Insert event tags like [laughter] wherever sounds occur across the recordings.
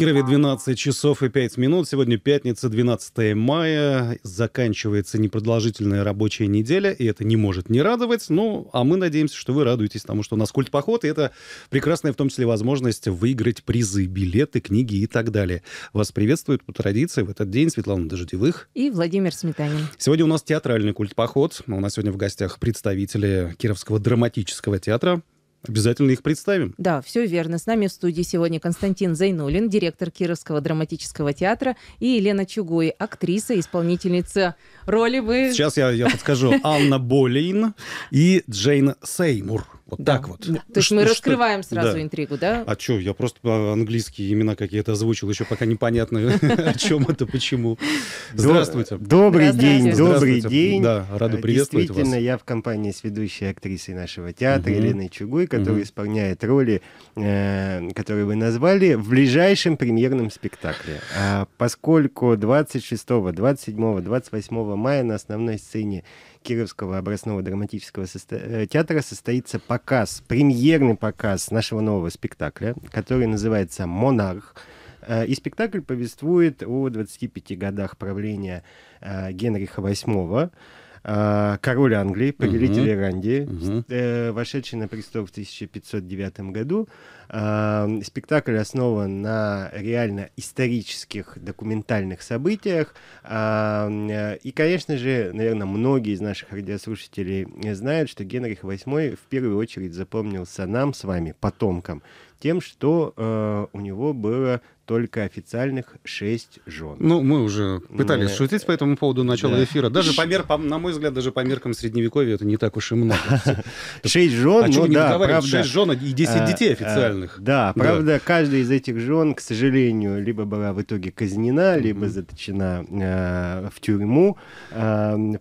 Кирове 12 часов и 5 минут. Сегодня пятница, 12 мая. Заканчивается непродолжительная рабочая неделя, и это не может не радовать. Ну, а мы надеемся, что вы радуетесь тому, что у нас культ поход, и это прекрасная в том числе возможность выиграть призы, билеты, книги и так далее. Вас приветствуют по традиции в этот день Светлана Дождевых и Владимир Сметанин. Сегодня у нас театральный культ поход. У нас сегодня в гостях представители Кировского драматического театра Обязательно их представим. Да, все верно. С нами в студии сегодня Константин Зайнулин, директор Кировского драматического театра, и Елена Чугуи, актриса, исполнительница роли. Вы... Сейчас я, я подскажу. Анна Болейн и Джейн Сеймур. Вот так вот. Да. Ну, То есть мы раскрываем что? сразу да. интригу, да? А что, я просто а, английские имена какие-то озвучил, еще пока непонятно, [laughs] о чем это, почему. Здравствуйте. Добрый день, добрый день. Да, рада э, приветствовать вас. Действительно, я в компании с ведущей актрисой нашего театра Еленой Чугуй, которая исполняет роли, э, которые вы назвали, в ближайшем премьерном спектакле. А поскольку 26, 27, 28 мая на основной сцене Кировского образного драматического состо... Э, театра состоится показ, премьерный показ нашего нового спектакля, который называется «Монарх». Э, и спектакль повествует о 25 годах правления э, Генриха VIII Э, король Англии, повелитель угу. Ирландии, угу. Э, вошедший на престол в 1509 году. Э, спектакль основан на реально исторических документальных событиях. Э, и, конечно же, наверное, многие из наших радиослушателей знают, что Генрих VIII в первую очередь запомнился нам с вами, потомкам, тем, что э, у него было только официальных шесть жен. Ну, мы уже пытались Но... шутить по этому поводу начала да. эфира. Даже по меркам на мой взгляд, даже по меркам средневековья это не так уж и много. [laughs] Шесть жен, ну да, правда. Шесть жен и десять э, детей э, официальных. Да, правда, каждая из этих жен, к сожалению, либо была в итоге казнена, либо заточена э, в тюрьму.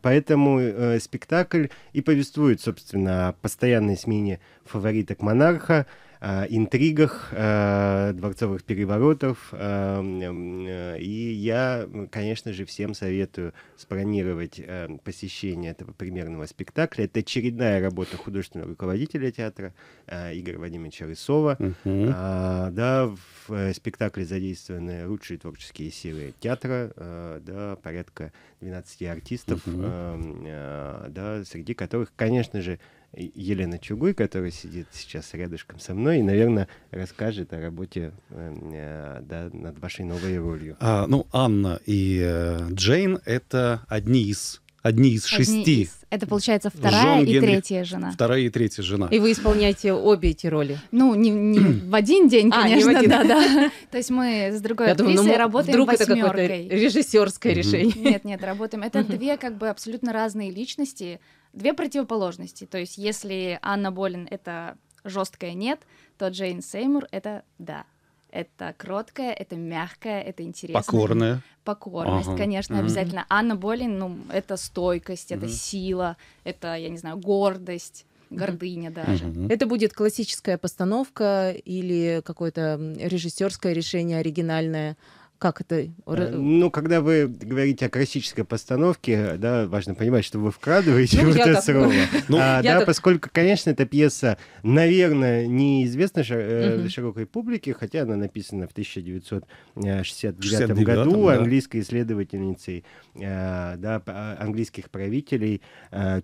Поэтому спектакль и повествует, собственно, о постоянной смене фавориток монарха, Э, интригах э, дворцовых переворотов. Э, и я, конечно же, всем советую спланировать посещение этого примерного спектакля. Это очередная работа художественного руководителя театра Игоря Вадимовича Рысова. Угу. да, в спектакле задействованы лучшие творческие силы театра, э, да, порядка 12 артистов, угу. да, среди которых, конечно же, Елена Чугуй, которая сидит сейчас рядышком со мной и, наверное, расскажет о работе эм, э, да, над вашей новой ролью. А, ну, Анна и э, Джейн — это одни из Одни из Одни шести. Из... Это получается вторая Жен и Генри... третья жена. Вторая и третья жена. И вы исполняете обе эти роли? Ну, не, не в один день, а, конечно, а, один. да, да. [laughs] То есть мы с другой Я ну, актрисой работаем вдруг восьмеркой. это какое-то режиссерское решение. Нет, нет, работаем. Это две как бы абсолютно разные личности, две противоположности. То есть если Анна Болин — это жесткая «нет», то Джейн Сеймур — это «да». Это кроткая, это мягкое, это интересное. Покорное. Покорность, ага. конечно, mm-hmm. обязательно. Анна Болин, ну, это стойкость, mm-hmm. это сила, это, я не знаю, гордость гордыня даже. Mm-hmm. Это будет классическая постановка или какое-то режиссерское решение оригинальное? Как это? Э, ну, когда вы говорите о классической постановке, да, важно понимать, что вы вкрадываете ну, в это так... слово. А, ну, а, да, так... поскольку, конечно, эта пьеса, наверное, неизвестна шир... угу. Э, широкой публике, хотя она написана в 1969 году да. английской исследовательницей, э, да, а, английских правителей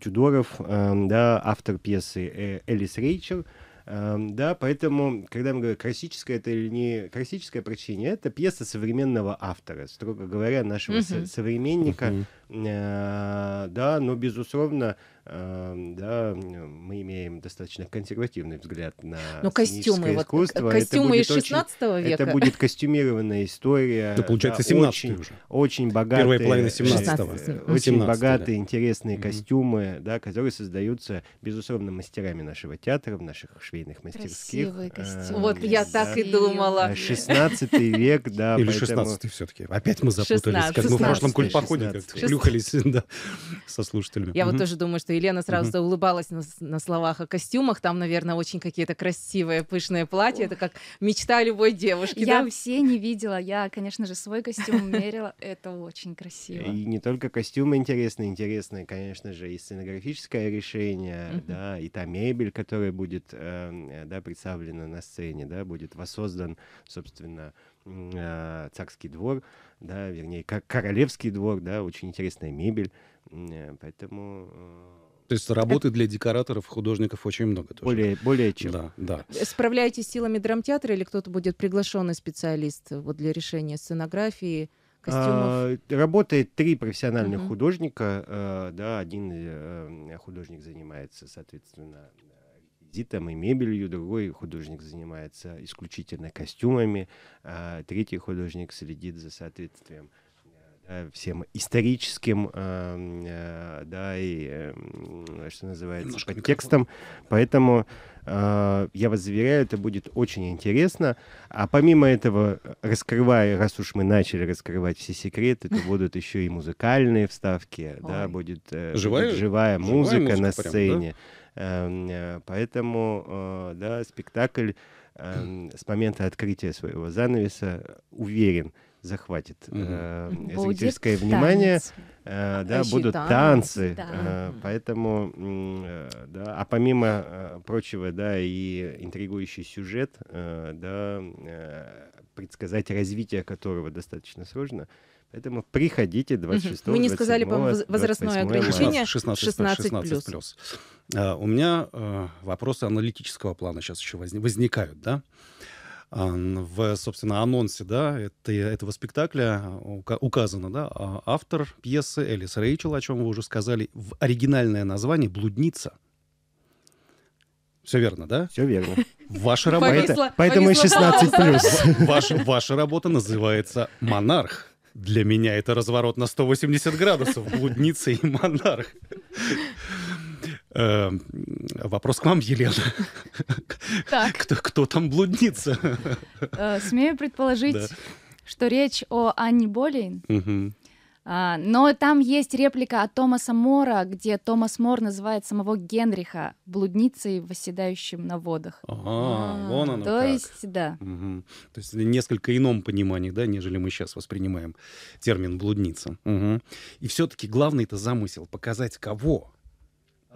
Тюдоров, да, автор пьесы Элис Рейчер. Эм, да, поэтому, когда мы говорим, классическое это или не классическое прочтение, это пьеса современного автора, строго говоря, нашего со- современника, Э, да, но, безусловно, э, да, мы имеем достаточно консервативный взгляд на но ну, костюмы, вот, Костюмы это из 16 века. Это будет костюмированная история. Это получается да, 17 очень, уже. Очень богатые, Первая половина 17 -го. Очень богатые, да. интересные mm -hmm. костюмы, да, которые создаются, безусловно, мастерами нашего театра, в наших швейных мастерских. Красивые э, костюмы. Вот да. я так и думала. 16 век, да. Или поэтому... 16 все-таки. Опять мы запутались, 16, как мы в прошлом культ 16, принюхались [laughs] да, со слушателями. Я вот тоже думаю, что Елена сразу заулыбалась на, на словах о костюмах. Там, наверное, очень какие-то красивые, пышные платья. Это как мечта любой девушки. Я да? все не видела. Я, конечно же, свой костюм мерила. Это очень красиво. И не только костюмы интересные. Интересные, конечно же, и сценографическое решение, да, и та мебель, которая будет эм, э, да, представлена на сцене, да, будет воссоздан, собственно, Э, царский двор, да, вернее, королевский двор, да, очень интересная мебель, э, поэтому... Э, То есть работы для декораторов, художников очень много тоже. Более, более чем. Да, да. Справляетесь силами драмтеатра или кто-то будет приглашенный специалист вот, для решения сценографии? костюмов? А, работает три профессиональных угу. художника. да, один художник занимается, соответственно, там и мебелью, другой художник занимается исключительно костюмами, а третий художник следит за соответствием э, всем историческим, эм, э, да, и, эм, что называется, Немножко подтекстом. Микрофон. Поэтому э, я вас заверяю, это будет очень интересно. А помимо этого, раскрывая, раз уж мы начали раскрывать все секреты, то будут еще и музыкальные вставки, Ой. да, будет живая, будет живая музыка живая музыка на сцене. Прям, да? Эм, э, поэтому, э, да, спектакль [clears throat] эм, с момента открытия своего занавеса э, уверен — захватит э, зрительское Будет внимание. Э, да, Еще будут танцы, танцы да. э, поэтому, э, да, а помимо э, прочего, да, и интригующий сюжет, э, да, э, предсказать развитие которого достаточно сложно, Поэтому приходите 26 Мы не сказали, по-моему, возрастное ограничение 16, 16, 16 плюс. плюс. Uh, у меня uh, вопросы аналитического плана сейчас еще возникают, да? Uh, в, собственно, анонсе да, этого спектакля а, указано, да, а, автор пьесы Элис Рейчел, о чем вы уже сказали, в оригинальное название «Блудница». Все верно, да? Все верно. Ваша работа... Поэтому 16 плюс. Ваша, ваша работа называется «Монарх». Для меня это разворот на 180 градусов. Блудница и монарх. Эм, вопрос к вам, Елена. Кто, кто там блудница? Э, смею предположить, да. что речь о Анне Болейн. Угу. но там есть реплика от Томаса Мора, где Томас Мор называет самого Генриха блудницей, восседающим на водах. Ага, а, вон оно То как. есть, да. Угу. То есть в несколько ином понимании, да, нежели мы сейчас воспринимаем термин блудница. Угу. И все-таки главный это замысел — показать кого?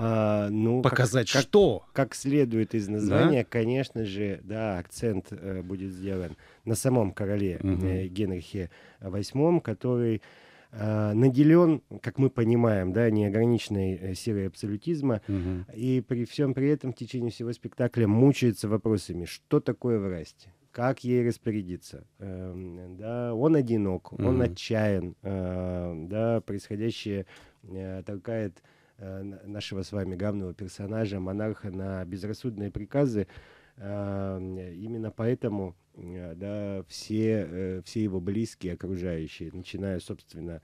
А, ну, Показать как, что? Как, как следует из названия, да? конечно же, да, акцент э, будет сделан на самом короле угу. э, Генрихе VIII, который э, наделен, как мы понимаем, да, неограниченной э, серой абсолютизма, угу. и при всем при этом в течение всего спектакля мучается вопросами, что такое власть, как ей распорядиться. Эм, да, он одинок, угу. он отчаян, э, да, происходящее э, толкает Э, нашего с вами главного персонажа, монарха, на безрассудные приказы. Э, именно поэтому э, да, все, все его близкие, окружающие, начиная, собственно,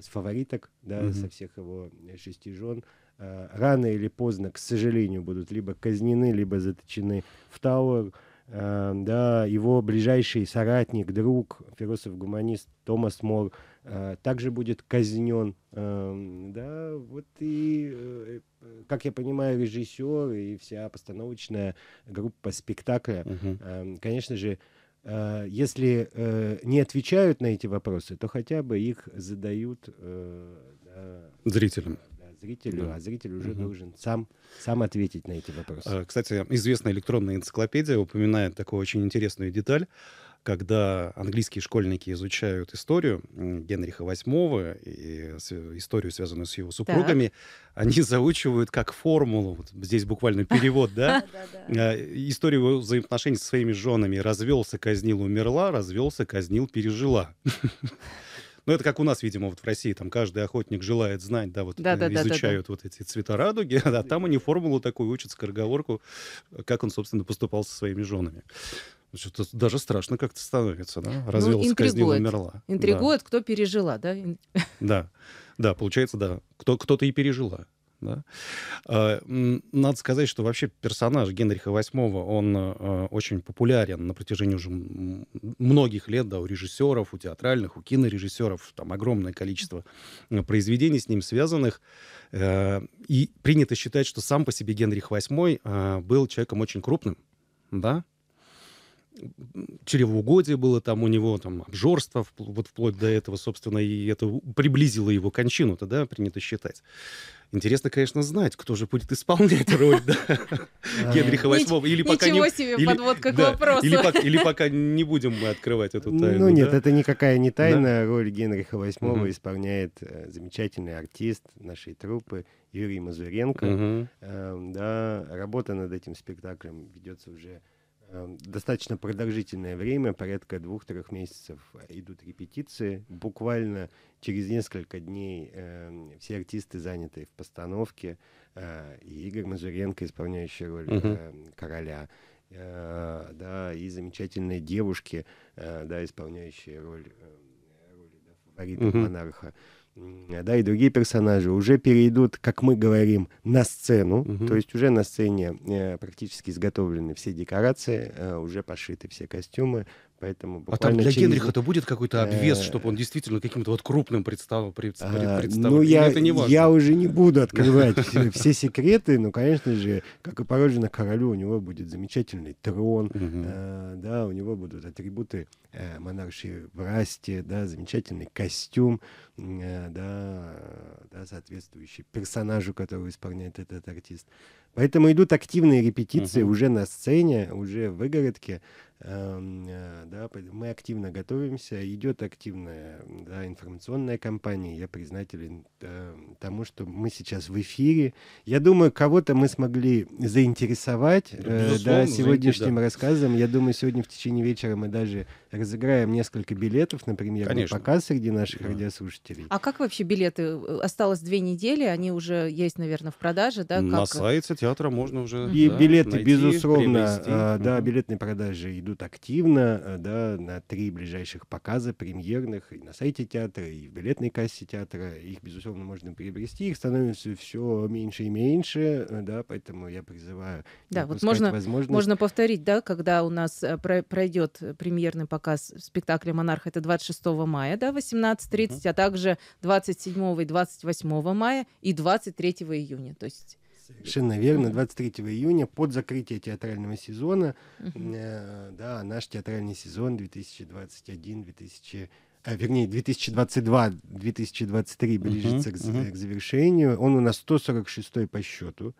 с фавориток, да, угу. со всех его шести жен, рано или поздно, к сожалению, будут либо казнены, либо заточены в Тауэр. Да, его ближайший соратник, друг, философ-гуманист Томас Мор – Э, также будет казнен. Эм, да, вот и, э, как я понимаю, режиссер и вся постановочная группа спектакля, угу. конечно же, э, если не отвечают на эти вопросы, то хотя бы их задают да, зрителям. зрителю, да. а зритель уже угу. должен сам, сам ответить на эти вопросы. Кстати, известная электронная энциклопедия упоминает такую очень интересную деталь когда английские школьники изучают историю Генриха VIII и историю, связанную с его супругами, так. [laughs] они заучивают как формулу, вот здесь буквально перевод, да, [laughs] а, историю его взаимоотношений со своими женами. Развелся, казнил, умерла, развелся, казнил, пережила. [laughs] Ну, это как у нас, видимо, вот в России, там каждый охотник желает знать, да, вот э, да, да, изучают да, да, вот эти цвета радуги, а там они формулу такую учат, скороговорку, как он, собственно, поступал со своими женами что даже страшно как-то становится, да? Развелась, ну, казнила, умерла. Интригует, да. кто пережила, да? [laughs] Да, да, получается, да. Кто, кто-то и пережила. Да? А, надо сказать, что вообще персонаж Генриха VIII, он э, очень популярен на протяжении уже многих лет, да, у режиссеров, у театральных, у кинорежиссеров, там огромное количество э, произведений с ним связанных. Э, и принято считать, что сам по себе Генрих VIII был человеком очень крупным, да, чревоугодие было там у него, там обжорство, вот вплоть до этого, собственно, и это приблизило его кончину, тогда принято считать. Интересно, конечно, знать, кто же будет исполнять роль [laughs] Генриха VIII. Или пока Ничего себе подводка к вопросу. Или пока не будем мы открывать эту тайну. Ну нет, это никакая не тайна. Роль Генриха VIII исполняет э, замечательный артист нашей труппы Юрий Мазуренко. Эм, да, работа над этим спектаклем ведется уже Эм, достаточно продолжительное время, порядка двух-трех месяцев э, идут репетиции. Буквально через несколько дней э, все артисты заняты в постановке. Э, и Игорь Мазуренко, исполняющий роль э, короля, э, да, и замечательные девушки, э, да, исполняющие роль э, фаворита угу. монарха, да, и другие персонажи уже перейдут, как мы говорим, на сцену, угу. то есть уже на сцене э, практически изготовлены все декорации, э, уже пошиты все костюмы, Поэтому а там для через... Генриха это будет какой-то э, обвес, чтобы он действительно каким-то вот крупным представил? представил, представил. Ну, я, это не важно. я уже не буду открывать [laughs] все, секреты, но, конечно же, как и положено королю, у него будет замечательный трон, э, да, у него будут атрибуты э, монаршей власти, да, замечательный костюм, э, да, соответствующий персонажу, которого исполняет этот артист. Поэтому идут активные репетиции уже на сцене, уже в выгородке, Эм, э, да, мы активно готовимся, идет активная да, информационная кампания. Я признателен э, тому, что мы сейчас в эфире. Я думаю, кого-то мы смогли заинтересовать э, да, да, сегодняшним да. рассказом. Я думаю, сегодня в течение вечера мы даже разыграем несколько билетов, например, на показ среди наших да. радиослушателей. А как вообще билеты? Осталось две недели, они уже есть, наверное, в продаже, да? Как? сайте театра можно уже. И да, билеты, найти, безусловно, привезти. да, билетные продажи идут идут активно э, да, на три ближайших показа премьерных и на сайте театра, и в билетной кассе театра. Их, безусловно, можно приобрести. Их становится все меньше и меньше, э, да, поэтому я призываю да, вот можно, возможность. Можно повторить, да, когда у нас э, пройдет премьерный показ спектакля «Монарх», это 26 мая, да, 18.30, угу. а также 27 и 28 мая и 23 июня. То есть Совершенно верно. 23 июня под закрытие театрального сезона, э, да, наш театральный сезон 2021-2022 а, вернее, 2022-2023 ближется uh-huh, к, uh-huh. к завершению. Он у нас 146 по счету.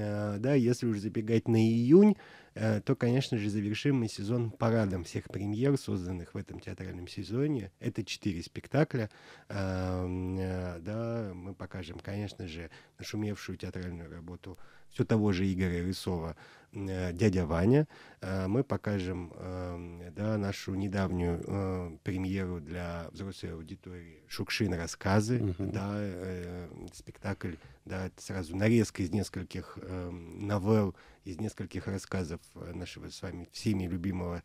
А, да, если уж забегать на июнь, э, то, конечно же, завершим мы сезон парадом всех премьер, созданных в этом театральном сезоне. Это четыре спектакля. Э, да, мы покажем, конечно же, нашумевшую театральную работу все того же Игоря Рысова э, «Дядя Ваня». Э, мы покажем эм, да, нашу недавнюю э, премьеру для взрослой аудитории «Шукшин рассказы». Угу. Да, спектакль да, сразу нарезка из нескольких эм, новелл, из нескольких рассказов нашего с вами всеми любимого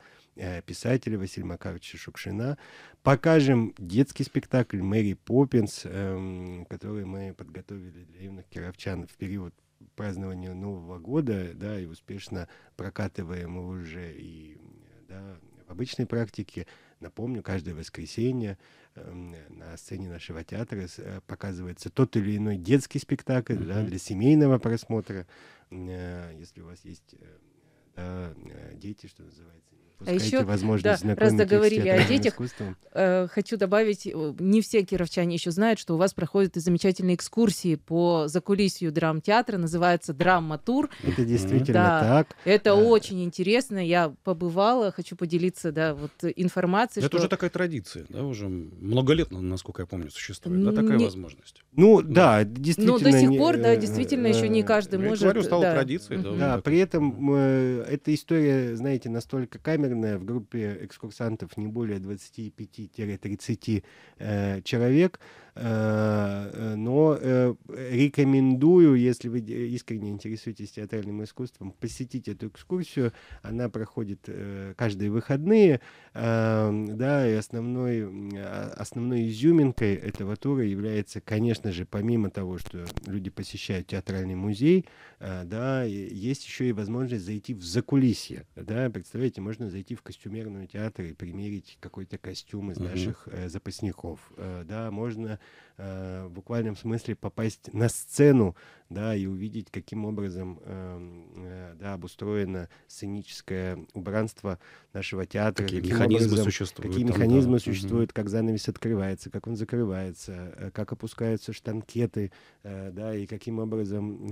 писателя Василия Макаровича Шукшина. Покажем детский спектакль «Мэри Поппинс», эм, который мы подготовили для юных кировчан в период празднования Нового года, да, и успешно прокатываем его уже и да, в обычной практике. Напомню, каждое воскресенье эм, на сцене нашего театра э, показывается тот или иной детский спектакль mm-hmm. да, для семейного просмотра. Э, если у вас есть э, да, дети, что называется, а еще, да, раз заговорили о детях, искусством. Э, хочу добавить, э, не все кировчане еще знают, что у вас проходят и замечательные экскурсии по закулисью драмтеатра, называется «Драматур». Это действительно да, так. Это а... очень интересно, я побывала, хочу поделиться да, вот, информацией. Это что... уже такая традиция, да, уже много лет, насколько я помню, существует, да, такая не... возможность. Ну да, ну. да действительно. Но до сих не... пор, да, э, действительно, еще не каждый ну, я может. Говорю, стало да. традицией. Да, да при этом э, эта история, знаете, настолько камерная, наверное, в группе экскурсантов не более 25-30 э, человек. Э, но э, рекомендую, если вы искренне интересуетесь театральным искусством, посетить эту экскурсию. Она проходит э, каждые выходные. Эм, да, и основной, а, основной изюминкой этого тура является, конечно же, помимо того, что люди посещают театральный музей, да, есть еще и возможность зайти в закулисье. Да, представляете, можно зайти в костюмерную театр и примерить какой-то костюм из наших mm-hmm. запасников. Да, можно Э, в буквальном смысле попасть на сцену, да, и увидеть, каким образом э, э, да, обустроено сценическое убранство нашего театра. Какие механизмы образом, существуют. Какие там, механизмы да. существуют, как занавес открывается, как он закрывается, как опускаются штанкеты, да, и каким образом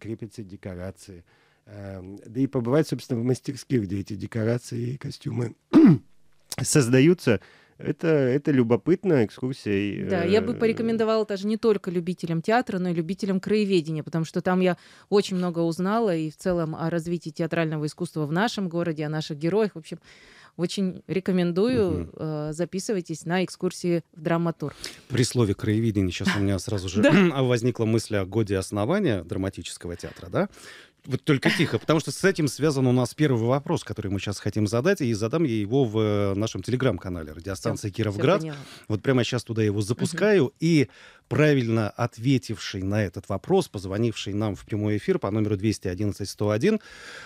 крепятся декорации. да и побывать, собственно, в мастерских, где эти декорации и костюмы [clears throat] создаются, это, это любопытная экскурсия. Да, я бы э, порекомендовала даже не только любителям театра, но и любителям краеведения, потому что там я очень много узнала и в целом о развитии театрального искусства в нашем городе, о наших героях. В общем, очень рекомендую. Угу. Записывайтесь на экскурсии в драматур. При слове краеведение сейчас у меня сразу же [laughs] возникла мысль о годе основания драматического театра, да? Вот только тихо, потому что с этим связан у нас первый вопрос, который мы сейчас хотим задать, и задам я его в э, нашем телеграм-канале радиостанции все, Кировград. Все вот прямо сейчас туда его запускаю, угу. и правильно ответивший на этот вопрос, позвонивший нам в прямой эфир по номеру 211-101,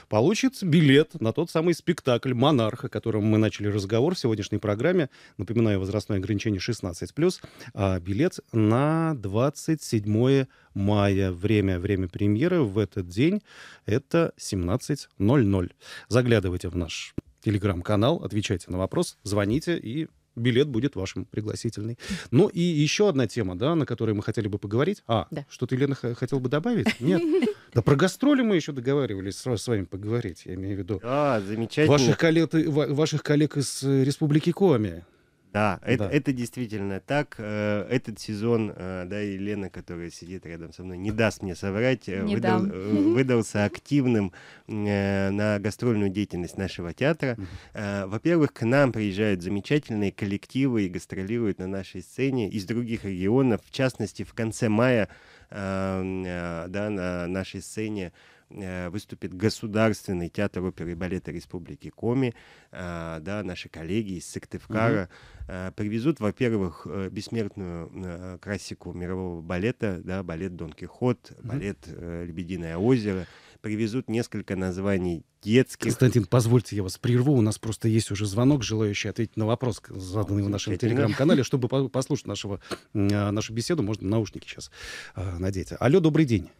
получит билет на тот самый спектакль «Монарх», о котором мы начали разговор в сегодняшней программе. Напоминаю, возрастное ограничение 16+, а билет на 27 мая. Время, время премьеры в этот день — это 17.00. Заглядывайте в наш телеграм-канал, отвечайте на вопрос, звоните и билет будет вашим пригласительный. Ну и еще одна тема, да, на которой мы хотели бы поговорить. А, да. что-то Елена хотела бы добавить? Нет. [laughs] Да про гастроли мы еще договаривались сразу с вами поговорить, я имею в виду. А, замечательно. Ваших коллег, э, ваших коллег из э, Республики Коми. Да, да. Это, это действительно так. Э, этот сезон, э, да, и Лена, которая сидит рядом со мной, не даст мне соврать, э, не выдал, дам. выдался активным на гастрольную деятельность нашего театра. Во-первых, к нам приезжают замечательные коллективы и гастролируют на нашей сцене из других регионов. В частности, в конце мая эм, да, на нашей сцене Э, выступит Государственный театр оперы и балета Республики Коми. Э, да, наши коллеги из Сыктывкара угу. привезут, во-первых, бессмертную классику мирового балета, да, балет Дон Кихот, балет Лебединое озеро привезут несколько названий детских. Константин, позвольте, я вас прерву. У нас просто есть уже звонок, желающий ответить на вопрос, заданный в нашем телеграм-канале. Чтобы послушать нашего, нашу беседу, можно наушники сейчас надеть. Алло, добрый день.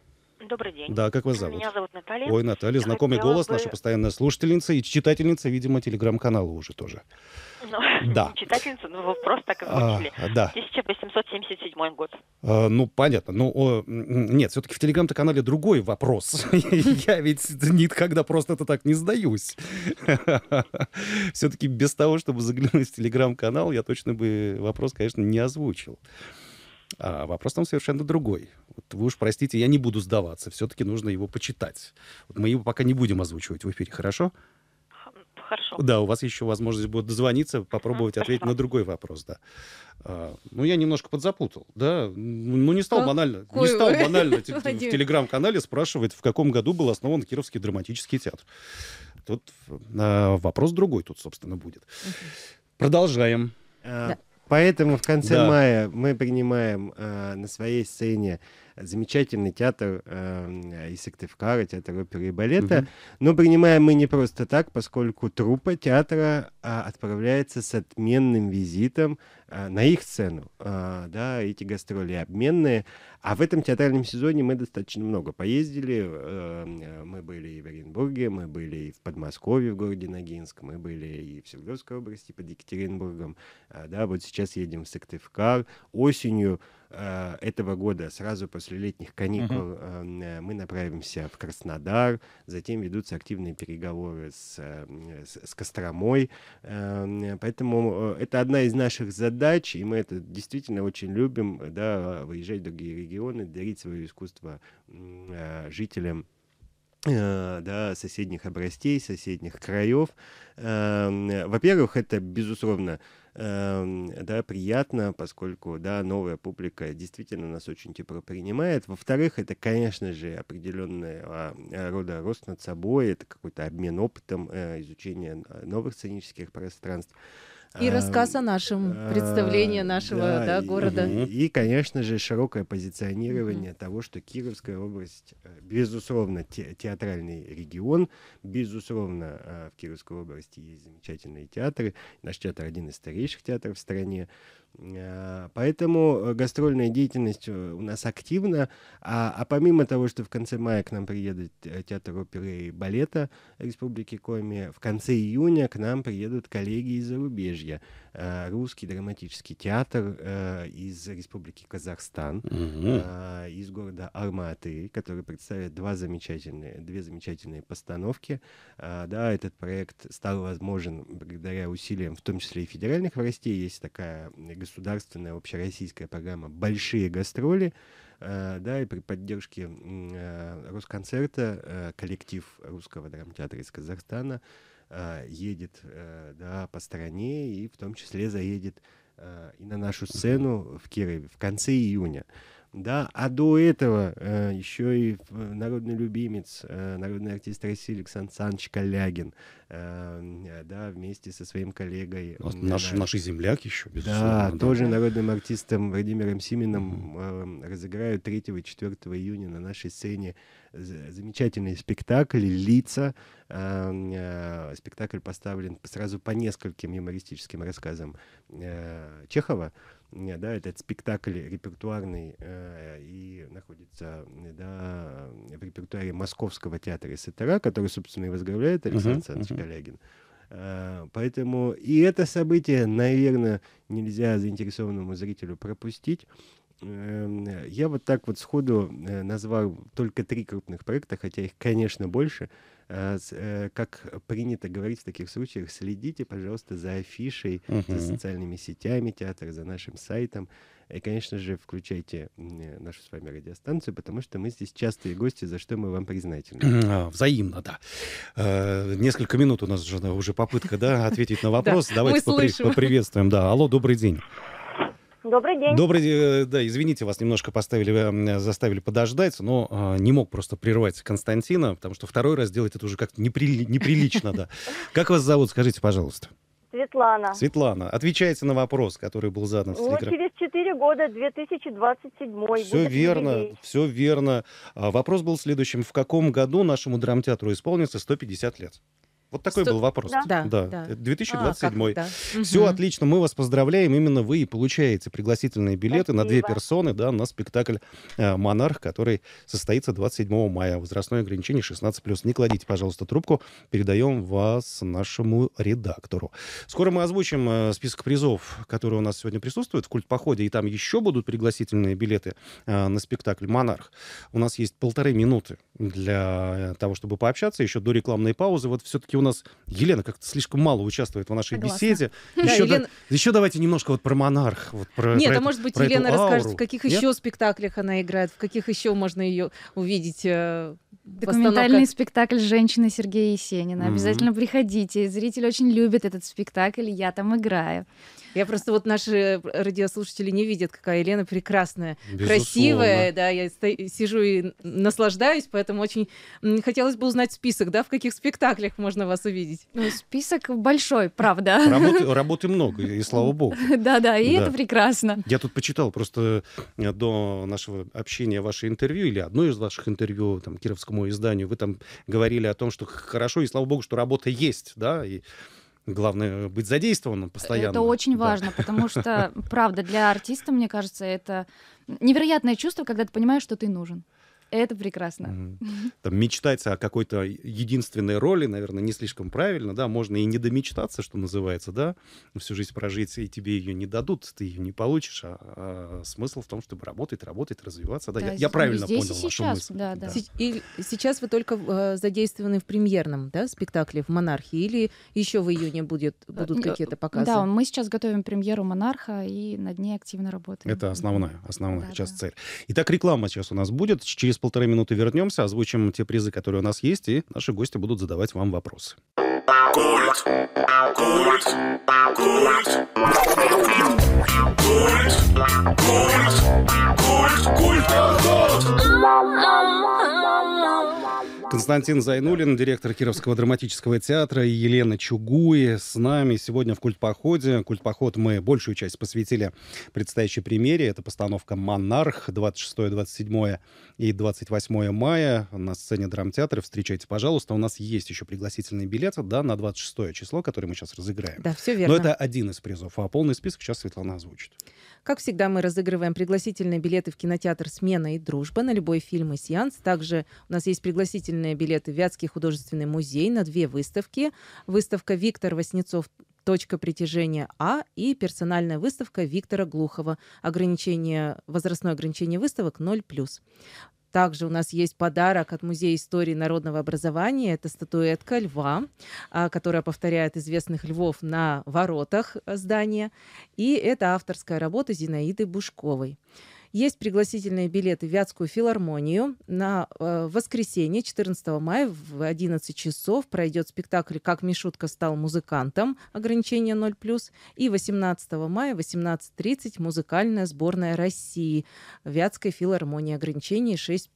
Добрый день. Да, как вас зовут? Меня зовут Наталья. Ой, Наталья, знакомый Хотела голос, бы... наша постоянная слушательница и читательница, видимо, телеграм-канала уже тоже. Ну, [laughs] да. [laughs] читательница, ну вы просто так озвучили. А, да. 1877 год. А, ну, понятно. Ну, о, нет, все-таки в телеграм-канале другой вопрос. [laughs] Я ведь никогда просто это так не сдаюсь. Все-таки без того, чтобы заглянуть в телеграм-канал, я точно бы вопрос, конечно, не озвучил. А вопрос там совершенно другой. Вот вы уж простите, я не буду сдаваться, все-таки нужно его почитать. Вот мы его пока не будем озвучивать в эфире, хорошо? Хорошо. Да, у вас еще возможность будет дозвониться, попробовать mm, ответить на другой вопрос, да. А, ну, я немножко подзапутал, да. Ну, ну не стал ну, банально, не стал вы? [laughs] банально в телеграм-канале спрашивать, в каком году был основан Кировский драматический театр. Тут а, вопрос другой тут, собственно, будет. Продолжаем. Э, да. Поэтому в конце да. мая мы принимаем э, на своей сцене замечательный театр э, Сыктывкара, театр оперы и балета. Угу. Но принимаем мы не просто так, поскольку труппа театра э, отправляется с отменным визитом Э, на их цену, э, да, эти гастроли обменные. А в этом театральном сезоне мы достаточно много поездили. Э, мы были и в Оренбурге, мы были и в Подмосковье, в городе Ногинск, мы были и в Свердловской области под Екатеринбургом. Да, вот сейчас едем в Сыктывкар. Осенью Э, этого года, сразу после летних каникул, uh-huh. мы направимся в Краснодар, затем ведутся активные переговоры с, эм, с, с Костромой. Эм, поэтому э, это одна из наших задач, и мы это действительно очень любим, да, выезжать в другие регионы, дарить свое искусство жителям да, соседних областей, соседних краев. Во-первых, это, безусловно, Эм, да, приятно, поскольку, да, новая публика действительно нас очень тепло принимает. Во-вторых, это, конечно же, определенного а, э, рода рост над собой, это какой-то обмен опытом, э, изучение э, новых сценических пространств. И эм, рассказ о нашем э, представлении нашего да, да, города. И, и, конечно же, широкое позиционирование того, что Кировская область, э, безусловно, те, театральный регион, безусловно, э, в Кировской области есть замечательные театры. Наш театр один из старейших театров в стране. Э, поэтому э, гастрольная деятельность э, у нас активна, а, а помимо того, что в конце мая к нам приедет театр оперы и балета Республики Коми, в конце июня к нам приедут коллеги из зарубежья. Э, русский драматический театр э, из Республики Казахстан, угу. из города Алматы, который представит два замечательные, две замечательные постановки. Да, этот проект стал возможен благодаря усилиям, в том числе и федеральных властей. Есть такая государственная общероссийская программа «Большие гастроли», да, и при поддержке Росконцерта коллектив Русского драмтеатра из Казахстана э, едет э, да, по стране и в том числе заедет э, и на нашу сцену в Кирове в конце июня. Да, а до этого э, еще и э, народный любимец, э, народный артист России Александр Санч Калягин, э, да, вместе со своим коллегой. Наш, да, наш земляк еще, безусловно. Да, да, тоже народным артистом Владимиром Симиным mm-hmm. э, разыграют 3 и 4 июня на нашей сцене замечательный спектакль «Лица». Э, э, спектакль поставлен сразу по нескольким юмористическим рассказам э, Чехова да, этот спектакль репертуарный э, и находится э, да, в репертуаре Московского театра СТРА, который, собственно, и возглавляет Александр uh-huh, uh-huh. Калягин. Э, поэтому и это событие, наверное, нельзя заинтересованному зрителю пропустить. Эм, я вот так вот сходу э, назвал только три крупных проекта, хотя их, конечно, больше – Э, э, как принято говорить в таких случаях, следите, пожалуйста, за афишей, угу. за социальными сетями театра, за нашим сайтом. И, конечно же, включайте э, нашу с вами радиостанцию, потому что мы здесь частые гости, за что мы вам признательны. А, взаимно, да. несколько минут у нас уже попытка да, ответить на [laughs] вопрос. Давайте поприветствуем. Да. Алло, добрый день. Добрый день. Добрый день. Э, да, извините, вас немножко поставили, э, заставили подождать, но э, не мог просто прервать Константина, потому что второй раз делать это уже как-то непри, неприлично, да. [laughs] Как вас зовут, скажите, пожалуйста? Светлана. Светлана, отвечайте на вопрос, который был задан в Телеграме. Ну, через 4 года, 2027. Все верно, юбилей. все верно. А вопрос был следующим. В каком году нашему драмтеатру исполнится 150 лет? Вот такой Сто... был вопрос. Да, да. да. 2027. А, да. Все отлично, мы вас поздравляем. Именно вы и получаете пригласительные билеты Спасибо. на две персоны да, на спектакль э, «Монарх», который состоится 27 мая. Возрастное ограничение 16+. Не кладите, пожалуйста, трубку. Передаем вас нашему редактору. Скоро мы озвучим э, список призов, которые у нас сегодня присутствуют в «Культпоходе». И там еще будут пригласительные билеты э, на спектакль «Монарх». У нас есть полторы минуты для того, чтобы пообщаться, еще до рекламной паузы. Вот все-таки у нас Елена как-то слишком мало участвует в нашей Согласна. беседе. [laughs] Да, еще, Елена... да, еще давайте немножко вот про монарх. Вот про, Нет, про а эту, может быть, Елена расскажет, ауру. в каких Нет? еще спектаклях она играет, в каких еще можно ее увидеть. Э, Документальный спектакль «Женщина» Сергея Есенина. Mm-hmm. Обязательно приходите. Зрители очень любят этот спектакль, я там играю. Я просто вот наши радиослушатели не видят, какая Елена прекрасная, Безусловно. красивая. Да, я сижу и наслаждаюсь, поэтому очень хотелось бы узнать список, да, в каких спектаклях можно вас увидеть. Ну, список большой, правда. Работы, [laughs] работы много, и слава богу. Да-да, и да. это прекрасно. Я тут почитал просто э, до нашего общения ваше интервью или одно из ваших интервью там, кировскому изданию, вы там говорили о том, что хорошо, и слава богу, что работа есть, да, и главное быть задействованным постоянно. Это очень да. важно, потому что, правда, для артиста, мне кажется, это невероятное чувство, когда ты понимаешь, что ты нужен. Это прекрасно. [laughs] Там мечтается о какой-то единственной роли, наверное, не слишком правильно, да, можно и не домечтаться, что называется, да, всю жизнь прожить, и тебе ее не дадут, ты ее не получишь, а, а смысл в том, чтобы работать, работать, развиваться, да, да я, я правильно здесь понял и сейчас, вашу мысль. Да, да. И сейчас вы только э, задействованы в премьерном, да, спектакле в «Монархе», или еще в июне будет, э, будут э, какие-то показы? Да, мы сейчас готовим премьеру «Монарха» и над ней активно работаем. Это основная, основная да, сейчас да. цель. Итак, реклама сейчас у нас будет через полторы минуты вернемся, озвучим те призы, которые у нас есть, и наши гости будут задавать вам вопросы. Культ. Культ. Культ. Культ. Культ. Культ. Культ. Константин Зайнулин, директор Кировского драматического театра, и Елена Чугуи с нами сегодня в «Культпоходе». «Культпоход» мы большую часть посвятили предстоящей премьере. Это постановка «Монарх» 26-27 и 28 мая на сцене драмтеатра. Встречайте, пожалуйста. У нас есть еще пригласительные билеты, да, на 26 число, который мы сейчас разыграем. Да, все верно. Но это один из призов, а полный список сейчас Светлана озвучит. Как всегда, мы разыгрываем пригласительные билеты в кинотеатр «Смена и дружба» на любой фильм и сеанс. Также у нас есть пригласительные билеты в Вятский художественный музей на две выставки. Выставка «Виктор Васнецов точка притяжения А и персональная выставка Виктора Глухова. Ограничение, возрастное ограничение выставок 0+. Также у нас есть подарок от Музея истории народного образования. Это статуэтка льва, а, которая повторяет известных львов на воротах здания. И это авторская работа Зинаиды Бушковой. Есть пригласительные билеты в Вятскую филармонию. На э, воскресенье, 14 мая в 11 часов пройдет спектакль «Как Мишутка стал музыкантом. Ограничение 0+.» и 18 мая 18.30 музыкальная сборная России Вятской филармонии ограничение 6+.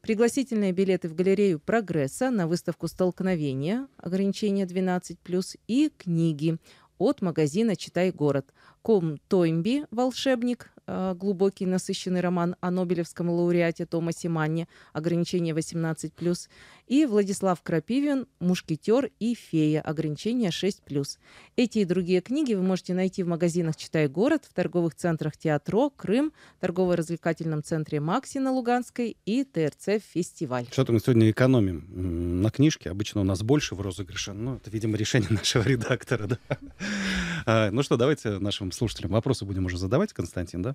Пригласительные билеты в галерею «Прогресса» на выставку «Столкновение» ограничение 12+, и книги от магазина «Читай город». Ком Тоймби «Волшебник», Э, глубокий насыщенный роман о Нобелевском лауреате Томасе Манне «Ограничение 18+,» и Владислав Крапивин «Мушкетер и фея. Ограничение 6+.» Эти и другие книги вы можете найти в магазинах «Читай город», в торговых центрах «Театро», «Крым», торгово-развлекательном центре «Макси» на Луганской и ТРЦ «Фестиваль». Что-то мы сегодня экономим на книжке. Обычно у нас больше в розыгрыше, но это, видимо, решение [laughs] нашего редактора. Да? А, ну что, давайте нашим слушателям вопросы будем уже задавать, Константин, да?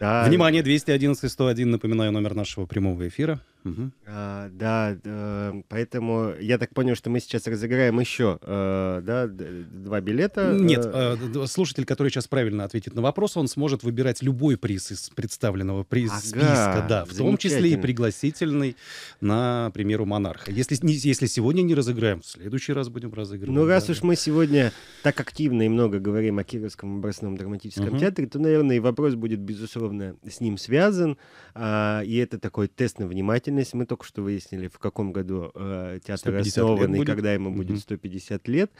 Да. Внимание, 211-101, напоминаю, номер нашего прямого эфира. Угу. А, да, э, поэтому я так понял, что мы сейчас разыграем еще э, да, два билета. Э. Нет, слушатель, который сейчас правильно ответит на вопрос, он сможет выбирать любой приз из представленного приз ага, списка, да, в том числе и пригласительный на, примеру, Монарха. Если, если сегодня не разыграем, в следующий раз будем разыгрывать. Ну, раз да, уж мы сегодня так активно и много говорим о Кировском областном драматическом угу. театре, то, наверное, и вопрос будет, безусловно, с ним связан. А, и это такой тест на внимательность деятельность. Мы только что выяснили, в каком году э, театр основан и когда ему будет 150 лет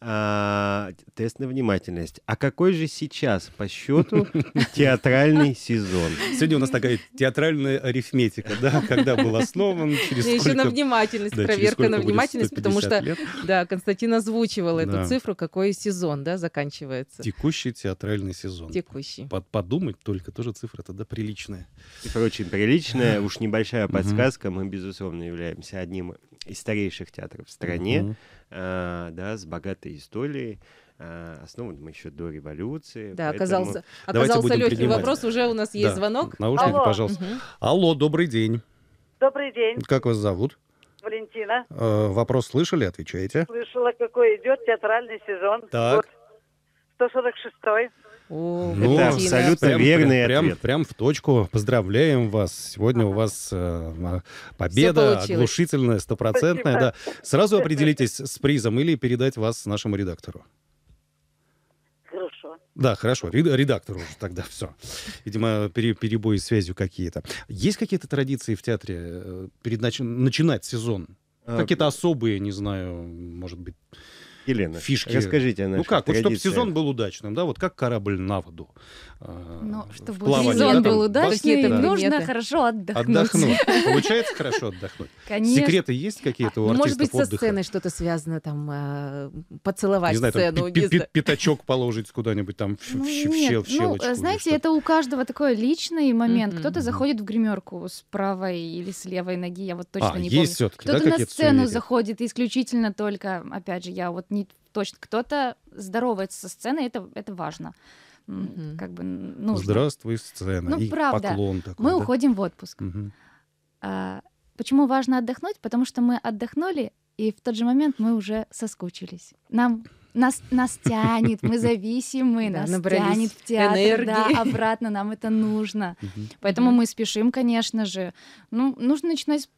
а, тест на внимательность. А какой же сейчас по счету [laughs] театральный сезон? Сегодня у нас такая театральная арифметика, да, когда был основан, через сколько... Еще на внимательность, да, проверка на внимательность, потому что, лет. да, Константин озвучивал да. эту цифру, какой сезон, да, заканчивается. Текущий театральный сезон. Текущий. Под, подумать только, тоже цифра тогда приличная. Цифра очень приличная, [laughs] уж небольшая подсказка, мы, безусловно, являемся одним из старейших театров в стране, угу. да, с богатой историей э, основан мы еще до революции. Да, поэтому... оказался, оказался легкий принимать. вопрос, уже у нас есть да. звонок. Наушники, Алло. пожалуйста. Угу. Алло, добрый день. Добрый день. Как вас зовут? Валентина. Э, вопрос слышали, отвечаете? Слышала, какой идет театральный сезон. Так. Вот 146-й. О, ну, это абсолютно прям, верный прям, ответ. Прям, прям в точку. Поздравляем вас. Сегодня ага. у вас э, а, победа оглушительная, стопроцентная. Да. Сразу определитесь с призом или передать вас нашему редактору. Хорошо. Да, хорошо. Редактору уже тогда все. Видимо, перебои с связью какие-то. Есть какие-то традиции в театре э, перед начинать сезон? А, какие-то особые, не знаю, может быть Елена, фишки. Расскажите о ну наших Ну как, вот, чтобы сезон был удачным, да, вот как корабль на воду. Но, ну, э, чтобы плавании, горизонт да, был удачный, да. нужно хорошо отдохнуть. Отдохнуть. [laughs] Получается хорошо отдохнуть? Конечно. Секреты есть какие-то у а, Может быть, отдыха? со сценой что-то связано, там, э, поцеловать не знаю, сцену. Там, пятачок положить куда-нибудь там в, ну, в, нет, в ну, э, щелочку. Ну, знаете, это у каждого такой личный момент. Mm-hmm. Кто-то заходит в гримерку с правой или с левой ноги, я вот точно а, не есть помню. Кто-то да, на сцену суеверия? заходит исключительно только, опять же, я вот не точно, кто-то здоровается со сцены, это, это важно угу. как бы нужно. Здравствуй, сцена. Ну, и правда. поклон такой. Мы да? уходим в отпуск. Угу. А, почему важно отдохнуть? Потому что мы отдохнули, и в тот же момент мы уже соскучились. Нам нас, нас [laughs] тянет, мы зависимы, да, нас тянет в театр, энергии. да, обратно нам это нужно. Угу. Поэтому угу. мы спешим, конечно же. Ну, нужно начинать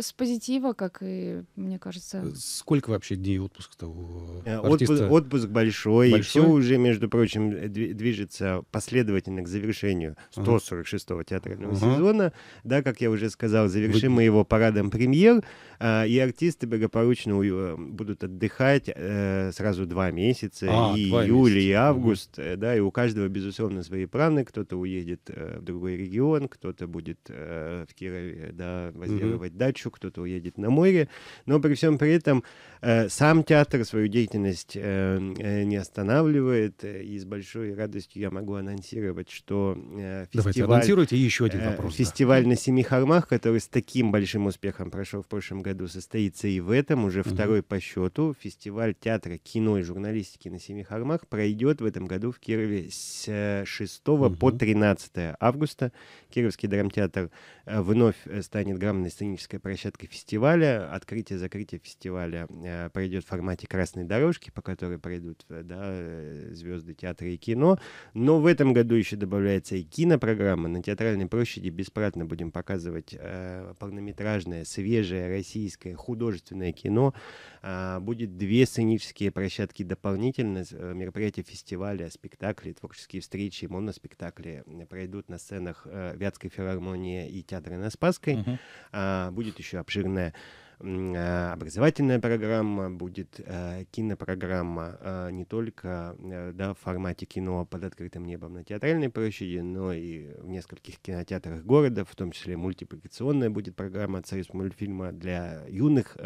с позитива, как и, мне кажется. Э, сколько вообще дней отпуска-то у э, э, артиста? Отпуск, отпуск большой, большой, и все уже, между прочим, движется последовательно к завершению 146-го театрального ага. сезона. Да, как я уже сказал, завершим Вы... мы его парадом премьер, а, и артисты благополучно будут отдыхать сразу два месяца, а, и два июль, месяца. и август, ага. да, и у каждого, безусловно, свои планы. Кто-то уедет в другой регион, кто-то будет в Кирове, да, возделывать дачу, кто-то уедет на море. Но при всем при этом э, сам театр свою деятельность э, э, не останавливает. И с большой радостью я могу анонсировать, что фестиваль... Давайте анонсируйте еще один вопрос. фестиваль да. на Семи Хормах, который с таким большим успехом прошел в прошлом году, состоится и в этом, уже угу. второй по счету. Фестиваль театра, кино и журналистики на Семи Хормах пройдет в этом году в Кирове с 6 угу. по 13 августа. Кировский драмтеатр вновь станет грамотной сценической тематическая площадка фестиваля. Открытие закрытие фестиваля э, пройдет в формате красной дорожки, по которой пройдут э, да, э, звезды театра и кино. Но в этом году еще добавляется и кинопрограмма. На театральной площади бесплатно будем показывать э, полнометражное, свежее российское художественное кино. Э, будет две сценические площадки дополнительно. Э, мероприятия фестиваля, спектакли, творческие встречи, моноспектакли пройдут на сценах э, Вятской филармонии и театра на Спасской. Uh-huh будет еще обширная а, образовательная программа, будет э, кинопрограмма э, не только э, да, в формате кино под открытым небом на театральной площади, но и в нескольких кинотеатрах города, в том числе мультипликационная будет программа от Союз мультфильма для юных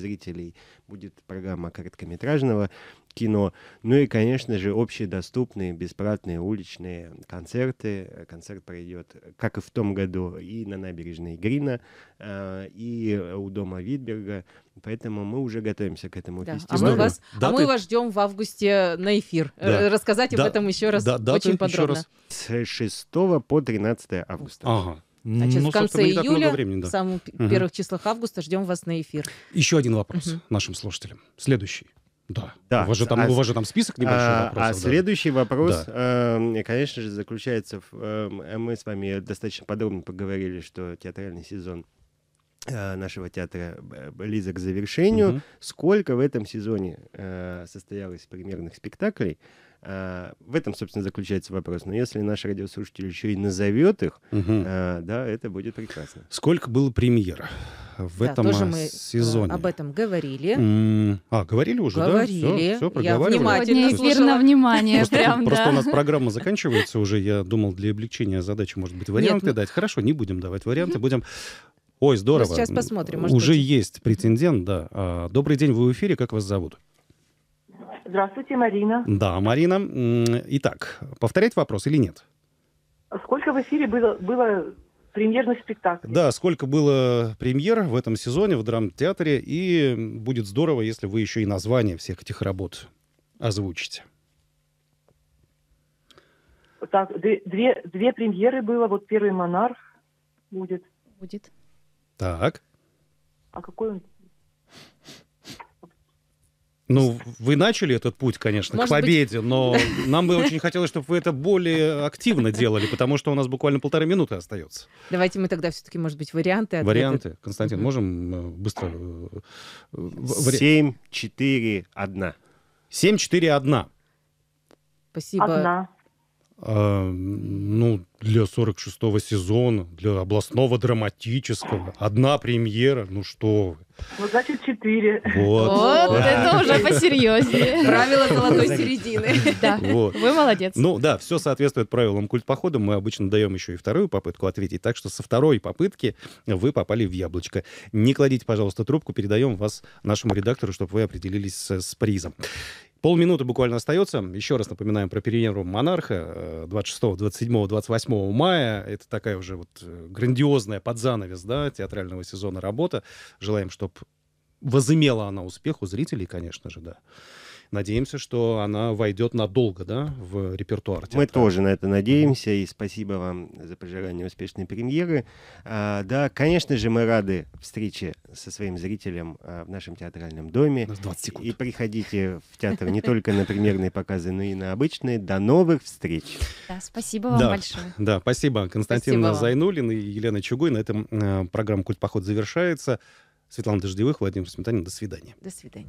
зрителей, будет программа короткометражного кино. Ну и, конечно же, общедоступные бесплатные уличные концерты. Концерт пройдет, как и в том году, и на набережной Грина, э, и у дома Витберга. Поэтому мы уже готовимся к этому да. фестивалю. А мы, вас, а даты... а мы вас ждем в августе на эфир. Э, да. Рассказать да. об этом еще раз да, даты очень подробно. Еще раз. С 6 по 13 августа. Ага. Значит, ну, в конце июля, времени, да. в самых угу. первых числах августа ждем вас на эфир. Еще один вопрос угу. нашим слушателям. Следующий. Да. да. У, вас же там, а, у вас же там список небольшой а, вопросов. А да. следующий вопрос, да. э, конечно же, заключается в... Эм, э, мы с вами достаточно подробно поговорили, что театральный сезон э, нашего театра близок к завершению. Угу. Сколько в этом сезоне э, состоялось примерных спектаклей? А, в этом, собственно, заключается вопрос. Но если наш радиослушатель еще и назовет их, угу. да, это будет прекрасно. Сколько было премьер в да, этом тоже а, мы э, сезоне? Об этом говорили. а, говорили уже, говорили. да? Все, все Я внимательно эфир на внимание. Просто, прям, просто да. у нас программа заканчивается уже. Я думал, для облегчения задачи, может быть, варианты Нет, дать. Хорошо, не будем давать варианты, будем Ой, здорово. Мы сейчас посмотрим. Может Уже быть. есть претендент, да. Добрый день, вы в эфире, как вас зовут? Здравствуйте, Марина. Да, Марина. Итак, повторять вопрос или нет? Сколько в эфире было, было премьерных спектаклей. Да, сколько было премьер в этом сезоне в драмтеатре, и будет здорово, если вы еще и название всех этих работ озвучите. Так, две, две премьеры было, вот первый «Монарх» будет. Будет. Так. А какой он ну, вы начали этот путь, конечно, Может к победе, быть... но нам бы очень хотелось, чтобы вы это более активно делали, потому что у нас буквально полторы минуты остается. Давайте мы тогда все-таки, может быть, варианты ответы. Варианты. Константин, можем э, быстро... 7, 4, 1. 7, 4, 1. Спасибо. Одна. Эм, ну, для 46-го сезона, для областного драматического. Одна премьера, ну что вы. Ну, значит, четыре. Вот, вот да. это уже посерьезнее. [laughs] Правило золотой середины. Да, вот. вы молодец. Ну да, все соответствует правилам культ похода. Мы обычно даем еще и вторую попытку ответить. Так что со второй попытки вы попали в яблочко. Не кладите, пожалуйста, трубку. Передаем вас нашему редактору, чтобы вы определились с, с призом. Полминуты буквально остается. Еще раз напоминаем про премьеру «Монарха» 26, 27, 28 мая. Это такая уже вот э, грандиозная под да, театрального сезона работа. Желаем, чтобы возымела она успех у зрителей, конечно же, да надеемся, что она войдет надолго да, в репертуар театра. Мы тоже на это надеемся, и спасибо вам за прожигание успешной премьеры. А, да, конечно же, мы рады встрече со своим зрителем а, в нашем театральном доме. У нас 20 секунд. И приходите в театр не [laughs] только на премьерные показы, но и на обычные. До новых встреч! Да, спасибо вам да, большое. [laughs] Да, спасибо. Константин спасибо Зайнулин и Елена Чугуй. На этом а, программа «Культ поход» завершается. Светлана Дождевых, Владимир Сметанин. До свидания. До свидания.